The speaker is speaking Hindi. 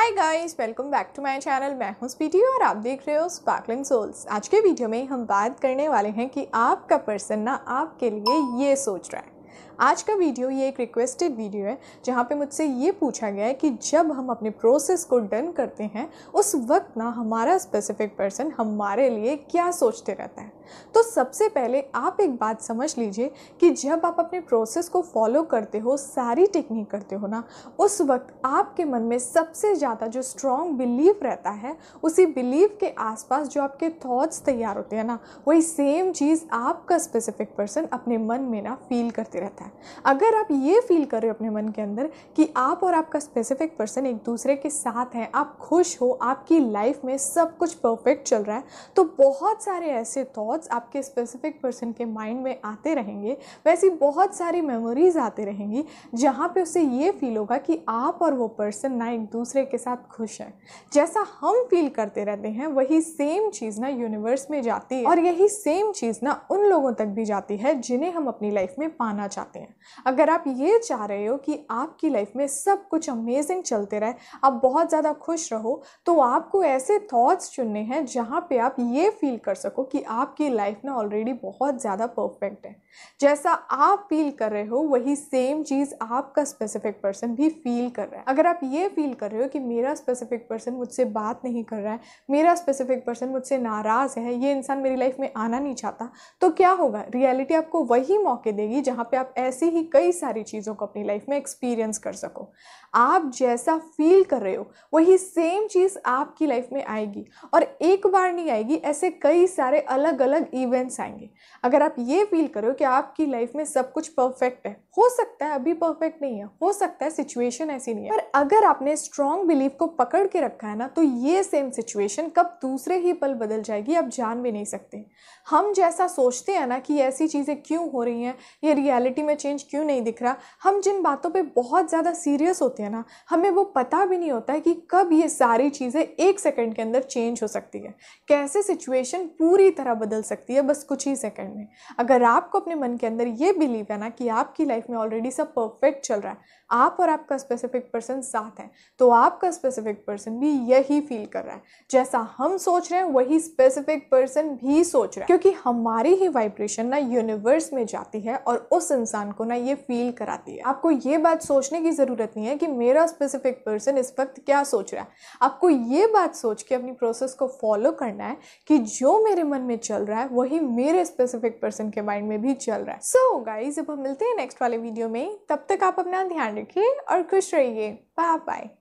hi guys welcome back to my channel मैं हूं स्पीटी और आप देख रहे हो स्पार्कलिंग सोल्स आज के वीडियो में हम बात करने वाले हैं कि आपका पर्सन ना आपके लिए ये सोच रहा है आज का वीडियो ये एक रिक्वेस्टेड वीडियो है जहाँ पे मुझसे ये पूछा गया है कि जब हम अपने प्रोसेस को डन करते हैं उस वक्त ना हमारा स्पेसिफिक पर्सन हमारे लिए क्या सोचते रहता है तो सबसे पहले आप एक बात समझ लीजिए कि जब आप अपने प्रोसेस को फॉलो करते हो सारी टेक्निक करते हो ना उस वक्त आपके मन में सबसे ज़्यादा जो स्ट्रॉन्ग बिलीव रहता है उसी बिलीव के आसपास जो आपके थॉट्स तैयार होते हैं ना वही सेम चीज़ आपका स्पेसिफिक पर्सन अपने मन में ना फील करते रहता है अगर आप ये फील कर रहे हो अपने मन के अंदर कि आप और आपका स्पेसिफिक पर्सन एक दूसरे के साथ हैं आप खुश हो आपकी लाइफ में सब कुछ परफेक्ट चल रहा है तो बहुत सारे ऐसे थॉट्स थॉट्स आपके स्पेसिफिक पर्सन के माइंड में आते रहेंगे वैसी बहुत सारी मेमोरीज आते रहेंगी जहाँ पे उसे ये फील होगा कि आप और वो पर्सन ना एक दूसरे के साथ खुश हैं जैसा हम फील करते रहते हैं वही सेम चीज़ ना यूनिवर्स में जाती है और यही सेम चीज़ ना उन लोगों तक भी जाती है जिन्हें हम अपनी लाइफ में पाना चाहते हैं अगर आप ये चाह रहे हो कि आपकी लाइफ में सब कुछ अमेजिंग चलते रहे आप बहुत ज़्यादा खुश रहो तो आपको ऐसे थॉट्स चुनने हैं जहाँ पे आप ये फील कर सको कि आपकी आपकी लाइफ ना ऑलरेडी बहुत ज़्यादा परफेक्ट है जैसा आप फील कर रहे हो वही सेम चीज़ आपका स्पेसिफिक पर्सन भी फील कर रहा है अगर आप ये फील कर रहे हो कि मेरा स्पेसिफिक पर्सन मुझसे बात नहीं कर रहा है मेरा स्पेसिफिक पर्सन मुझसे नाराज़ है ये इंसान मेरी लाइफ में आना नहीं चाहता तो क्या होगा रियलिटी आपको वही मौके देगी जहाँ पर आप ऐसी ही कई सारी चीज़ों को अपनी लाइफ में एक्सपीरियंस कर सको आप जैसा फील कर रहे हो वही सेम चीज़ आपकी लाइफ में आएगी और एक बार नहीं आएगी ऐसे कई सारे अलग अलग अलग इवेंट्स आएंगे अगर आप ये फील करो कि आपकी लाइफ में सब कुछ परफेक्ट है हो सकता है अभी परफेक्ट नहीं है हो सकता है सिचुएशन ऐसी नहीं है पर अगर आपने स्ट्रॉन्ग बिलीफ को पकड़ के रखा है ना तो ये सेम सिचुएशन कब दूसरे ही पल बदल जाएगी आप जान भी नहीं सकते हम जैसा सोचते हैं ना कि ऐसी चीज़ें क्यों हो रही हैं ये रियलिटी में चेंज क्यों नहीं दिख रहा हम जिन बातों पर बहुत ज़्यादा सीरियस होते हैं ना हमें वो पता भी नहीं होता है कि कब ये सारी चीज़ें एक सेकेंड के अंदर चेंज हो सकती है कैसे सिचुएशन पूरी तरह बदल बदल सकती है बस कुछ ही सेकंड में अगर आपको अपने मन के अंदर ये बिलीव है ना कि आपकी लाइफ में ऑलरेडी सब परफेक्ट चल रहा है आप और आपका स्पेसिफिक पर्सन साथ हैं तो आपका स्पेसिफिक पर्सन भी यही फील कर रहा है जैसा हम सोच रहे हैं वही स्पेसिफिक पर्सन भी सोच रहा है क्योंकि हमारी ही वाइब्रेशन ना यूनिवर्स में जाती है और उस इंसान को ना ये फील कराती है आपको ये बात सोचने की ज़रूरत नहीं है कि मेरा स्पेसिफिक पर्सन इस वक्त क्या सोच रहा है आपको ये बात सोच के अपनी प्रोसेस को फॉलो करना है कि जो मेरे मन में चल रहा है वही मेरे स्पेसिफिक पर्सन के माइंड में भी चल रहा है सो so, गाइज अब हम मिलते हैं नेक्स्ट वाले वीडियो में तब तक आप अपना ध्यान रखिए और खुश रहिए बाय बाय